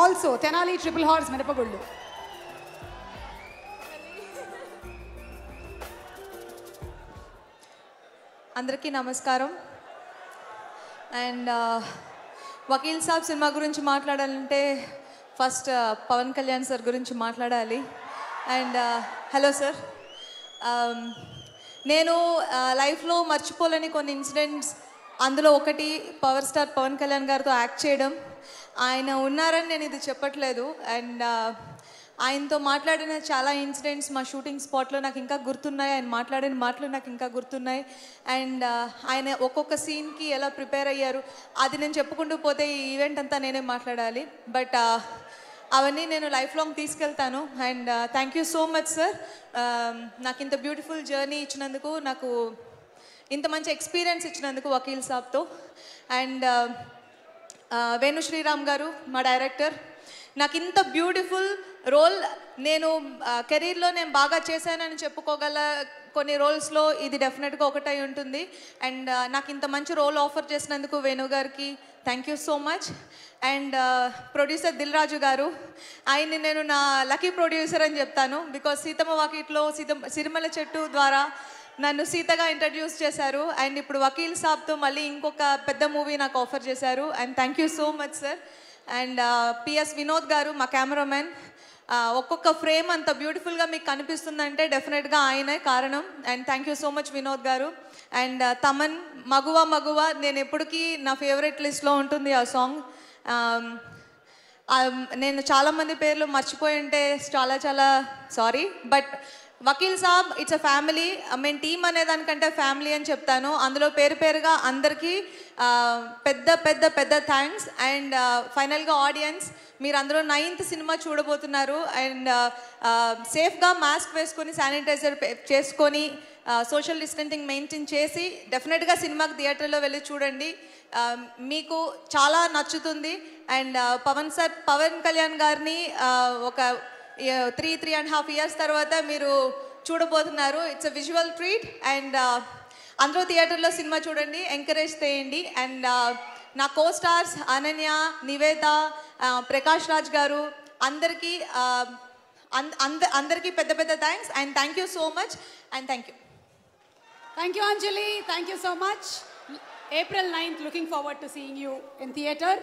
Also Tenali triple horse మిరపగుళ్ళు అందరికీ నమస్కారం and uh, Vakeel Saab cinema గురించి మాట్లాడాలంటే first uh, Pawan Kalyan sir గురించి మాట్లాడాలి and uh, hello sir um, నేను లైఫ్లో మర్చిపోలేని కొన్ని ఇన్సిడెంట్స్ అందులో ఒకటి పవర్ స్టార్ పవన్ కళ్యాణ్ గారితో యాక్ట్ చేయడం ఆయన ఉన్నారని నేను ఇది చెప్పట్లేదు అండ్ ఆయనతో మాట్లాడిన చాలా ఇన్సిడెంట్స్ మా షూటింగ్ స్పాట్లో నాకు ఇంకా గుర్తున్నాయి ఆయన మాట్లాడిన మాటలు నాకు ఇంకా గుర్తున్నాయి అండ్ ఆయన ఒక్కొక్క సీన్కి ఎలా ప్రిపేర్ అయ్యారు అది నేను చెప్పుకుంటూ పోతే ఈ ఈవెంట్ అంతా నేనే మాట్లాడాలి బట్ అవన్నీ నేను లైఫ్ లాంగ్ తీసుకెళ్తాను and thank you so much sir నాకు ఇంత బ్యూటిఫుల్ జర్నీ ఇచ్చినందుకు నాకు ఇంత మంచి ఎక్స్పీరియన్స్ ఇచ్చినందుకు వకీల్ సాబ్తో and uh, uh, Venu Sriram garu మా డైరెక్టర్ నాకు ఇంత బ్యూటిఫుల్ రోల్ నేను కెరీర్లో uh, నేను బాగా చేశానని చెప్పుకోగల కొన్ని రోల్స్లో ఇది డెఫినెట్గా ఒకటై ఉంటుంది అండ్ నాకు ఇంత మంచి రోల్ ఆఫర్ చేసినందుకు వేణు గారికి thank you so much and producer Dil Raju garu ఆయన్ని నేను నా లక్కీ ప్రొడ్యూసర్ అని చెప్తాను బికాస్ సీతమ్మ వాకిట్లో సీతమ్మ సిరిమల చెట్టు ద్వారా నన్ను సీతగా ఇంట్రడ్యూస్ చేశారు అండ్ ఇప్పుడు వకీల్ సాబ్తో మళ్ళీ ఇంకొక పెద్ద మూవీ నాకు ఆఫర్ చేశారు and thank you so much sir and PS Vinod garu మా కెమెరామెన్ ఒక్కొక్క ఫ్రేమ్ అంత బ్యూటిఫుల్గా మీకు కనిపిస్తుందంటే డెఫినెట్గా ఆయనే కారణం and thank you so much Vinod garu and Thaman మగువ మగువ నేను ఎప్పటికీ నా ఫేవరెట్ లిస్ట్లో ఉంటుంది ఆ సాంగ్ Um, నేను చాలామంది పేర్లు మర్చిపోయి ఉంటే చాలా చాలా sorry but Vakeel Saab it's a family మేము టీం అనే దానికంటే ఫ్యామిలీ అని చెప్తాను అందులో పేరు పేరుగా అందరికీ uh, పెద్ద పెద్ద పెద్ద థ్యాంక్స్ అండ్ ఫైనల్గా ఆడియన్స్ మీరందరూ నైన్త్ సినిమా చూడబోతున్నారు అండ్ సేఫ్గా మాస్క్ వేసుకొని శానిటైజర్ చేసుకొని సోషల్ డిస్టెన్సింగ్ మెయింటైన్ చేసి డెఫినెట్గా సినిమాకి థియేటర్లో వెళ్ళి చూడండి మీకు చాలా నచ్చుతుంది అండ్ పవన్ సార్ పవన్ కళ్యాణ్ గారిని ఒక three three and half years తర్వాత మీరు చూడబోతున్నారు it's a visual treat and అందరూ థియేటర్లో సినిమా చూడండి ఎంకరేజ్ చేయండి అండ్ నా కో స్టార్స్ అనన్య నివేద ప్రకాష్ రాజ్ గారు అందరికీ అందరికీ పెద్ద పెద్ద thanks and thank you so much and thank you Thank you, Anjali. Thank you so much. April 9th, looking forward to seeing you in theatre.